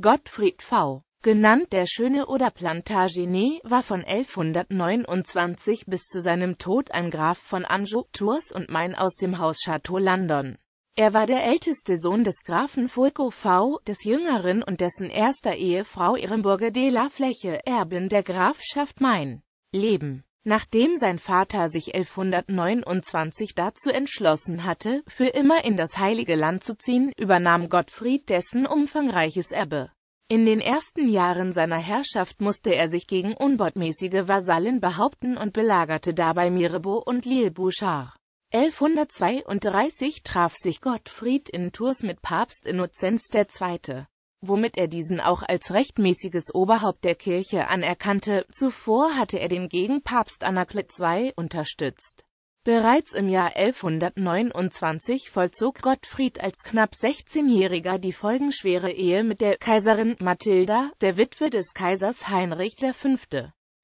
Gottfried V., genannt der Schöne oder Plantagenet, war von 1129 bis zu seinem Tod ein Graf von Anjou, Tours und Main aus dem Haus Château Landon. Er war der älteste Sohn des Grafen Fulco V., des Jüngeren und dessen erster Ehefrau Ehrenburger de la Fläche, Erbin der Grafschaft Main. Leben Nachdem sein Vater sich 1129 dazu entschlossen hatte, für immer in das Heilige Land zu ziehen, übernahm Gottfried dessen umfangreiches Erbe. In den ersten Jahren seiner Herrschaft musste er sich gegen unbotmäßige Vasallen behaupten und belagerte dabei Mirebeau und lille 1132 traf sich Gottfried in Tours mit Papst Innozenz II womit er diesen auch als rechtmäßiges Oberhaupt der Kirche anerkannte. Zuvor hatte er den Gegenpapst Anaklet II. unterstützt. Bereits im Jahr 1129 vollzog Gottfried als knapp 16-Jähriger die folgenschwere Ehe mit der Kaiserin Mathilda, der Witwe des Kaisers Heinrich V.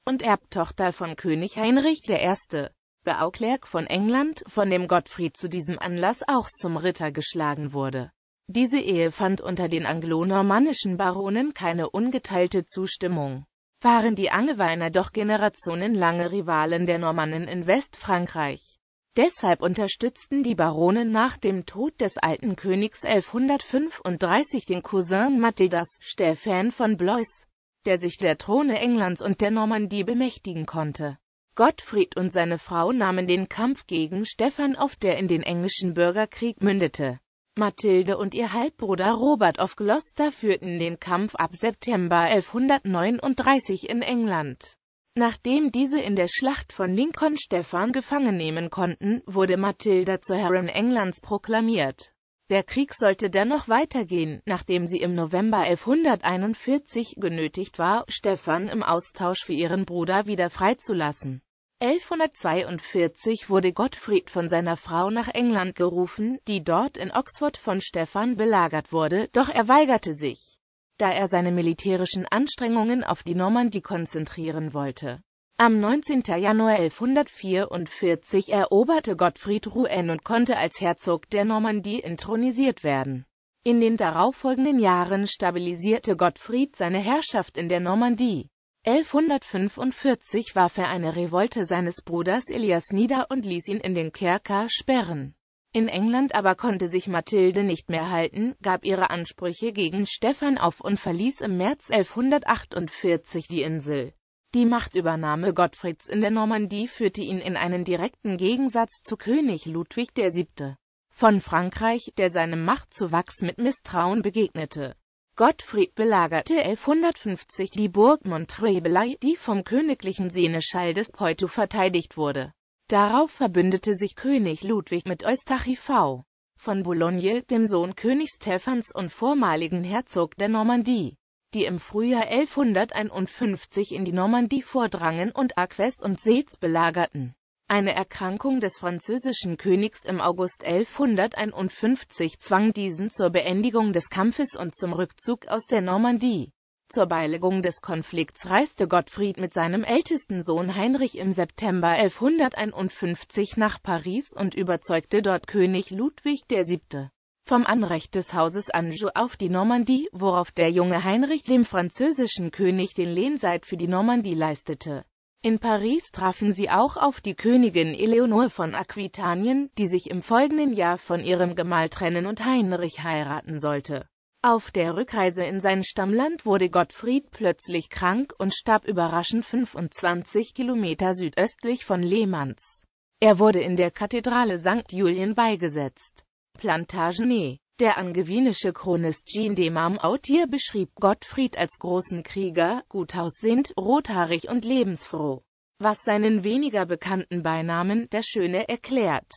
und Erbtochter von König Heinrich I. Beauclerk von England, von dem Gottfried zu diesem Anlass auch zum Ritter geschlagen wurde. Diese Ehe fand unter den anglonormannischen Baronen keine ungeteilte Zustimmung. Waren die Angeweiner doch generationenlange Rivalen der Normannen in Westfrankreich. Deshalb unterstützten die Baronen nach dem Tod des alten Königs 1135 den Cousin Mathildas, Stephan von Blois, der sich der Throne Englands und der Normandie bemächtigen konnte. Gottfried und seine Frau nahmen den Kampf gegen Stephan auf, der in den englischen Bürgerkrieg mündete. Mathilde und ihr Halbbruder Robert of Gloucester führten den Kampf ab September 1139 in England. Nachdem diese in der Schlacht von Lincoln Stephan gefangen nehmen konnten, wurde Mathilde zur Herrin Englands proklamiert. Der Krieg sollte dennoch weitergehen, nachdem sie im November 1141 genötigt war, Stephan im Austausch für ihren Bruder wieder freizulassen. 1142 wurde Gottfried von seiner Frau nach England gerufen, die dort in Oxford von Stephan belagert wurde, doch er weigerte sich, da er seine militärischen Anstrengungen auf die Normandie konzentrieren wollte. Am 19. Januar 1144 eroberte Gottfried Rouen und konnte als Herzog der Normandie intronisiert werden. In den darauffolgenden Jahren stabilisierte Gottfried seine Herrschaft in der Normandie. 1145 warf er eine Revolte seines Bruders Elias nieder und ließ ihn in den Kerker sperren. In England aber konnte sich Mathilde nicht mehr halten, gab ihre Ansprüche gegen Stephan auf und verließ im März 1148 die Insel. Die Machtübernahme Gottfrieds in der Normandie führte ihn in einen direkten Gegensatz zu König Ludwig VII. von Frankreich, der seinem Machtzuwachs mit Misstrauen begegnete. Gottfried belagerte 1150 die Burg Montrebelei, die vom königlichen Seneschall des Poitou verteidigt wurde. Darauf verbündete sich König Ludwig mit Eustachi V. von Boulogne, dem Sohn König Stephans und vormaligen Herzog der Normandie, die im Frühjahr 1151 in die Normandie vordrangen und Arques und Seetz belagerten eine Erkrankung des französischen Königs im August 1151 zwang diesen zur Beendigung des Kampfes und zum Rückzug aus der Normandie. Zur Beilegung des Konflikts reiste Gottfried mit seinem ältesten Sohn Heinrich im September 1151 nach Paris und überzeugte dort König Ludwig VII. vom Anrecht des Hauses Anjou auf die Normandie, worauf der junge Heinrich dem französischen König den Lehnseid für die Normandie leistete in Paris trafen sie auch auf die Königin Eleonore von Aquitanien, die sich im folgenden Jahr von ihrem Gemahl trennen und Heinrich heiraten sollte. Auf der Rückreise in sein Stammland wurde Gottfried plötzlich krank und starb überraschend 25 Kilometer südöstlich von Lehmanns. Er wurde in der Kathedrale St. Julien beigesetzt. Plantagenet der angevinische Chronist Jean de Marmautier beschrieb Gottfried als großen Krieger, gut aussehend, rothaarig und lebensfroh, was seinen weniger bekannten Beinamen «der Schöne» erklärt.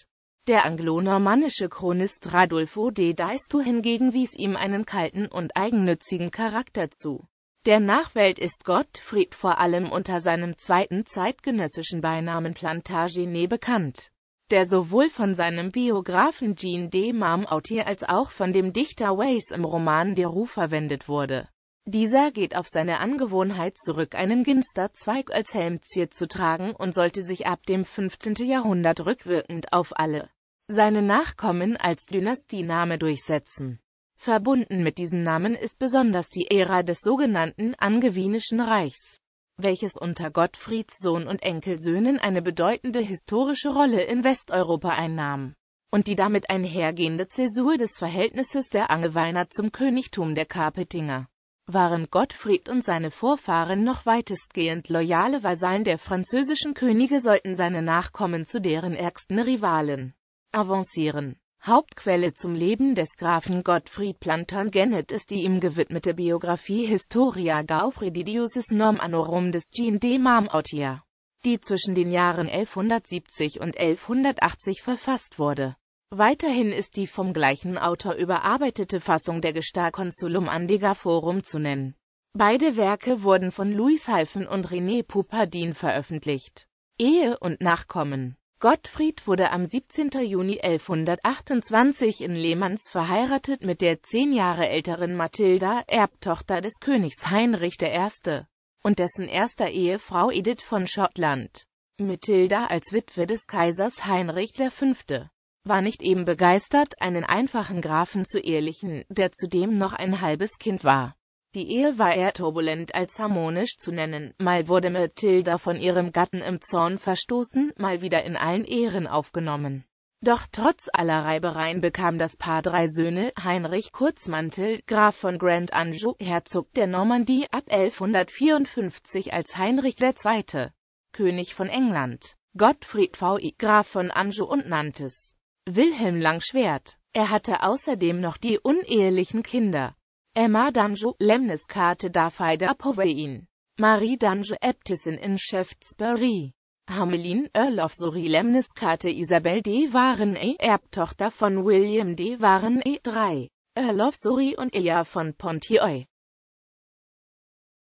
Der anglo-normannische Chronist Radulfo de Daistu hingegen wies ihm einen kalten und eigennützigen Charakter zu. Der Nachwelt ist Gottfried vor allem unter seinem zweiten zeitgenössischen Beinamen Plantagenet bekannt der sowohl von seinem Biografen Jean de Marmoutier als auch von dem Dichter Wace im Roman Der Ruf verwendet wurde. Dieser geht auf seine Angewohnheit zurück, einen Ginsterzweig als Helmzier zu tragen und sollte sich ab dem 15. Jahrhundert rückwirkend auf alle seine Nachkommen als Dynastiename durchsetzen. Verbunden mit diesem Namen ist besonders die Ära des sogenannten Angewinischen Reichs welches unter Gottfrieds Sohn und Enkelsöhnen eine bedeutende historische Rolle in Westeuropa einnahm und die damit einhergehende Zäsur des Verhältnisses der Angeweiner zum Königtum der Kapetinger. Waren Gottfried und seine Vorfahren noch weitestgehend loyale Vasallen der französischen Könige, sollten seine Nachkommen zu deren ärgsten Rivalen avancieren. Hauptquelle zum Leben des Grafen Gottfried Plantagenet ist die ihm gewidmete Biografie Historia Norm Anorum des Jean de Marmottia, die zwischen den Jahren 1170 und 1180 verfasst wurde. Weiterhin ist die vom gleichen Autor überarbeitete Fassung der Gesta Consulum Andiga Forum zu nennen. Beide Werke wurden von Louis Halfen und René Poupardin veröffentlicht. Ehe und Nachkommen Gottfried wurde am 17. Juni 1128 in Lehmanns verheiratet mit der zehn Jahre älteren Mathilda, Erbtochter des Königs Heinrich I. und dessen erster Ehefrau Edith von Schottland. Mathilda als Witwe des Kaisers Heinrich V. war nicht eben begeistert, einen einfachen Grafen zu ehelichen, der zudem noch ein halbes Kind war. Die Ehe war eher turbulent als harmonisch zu nennen, mal wurde Matilda von ihrem Gatten im Zorn verstoßen, mal wieder in allen Ehren aufgenommen. Doch trotz aller Reibereien bekam das Paar drei Söhne, Heinrich Kurzmantel, Graf von Grand Anjou, Herzog der Normandie ab 1154 als Heinrich II., König von England, Gottfried VI, Graf von Anjou und Nantes, Wilhelm Langschwert. Er hatte außerdem noch die unehelichen Kinder Emma Danjo Emadange lemneskate dafide Marie Danjo Eptisin in Shaftesbury. Hamelin Earl of Surrey lemneskate Isabel Waren E. Erbtochter von William D. Waren E. 3. Earl of Surrey und Ea von Pontioy.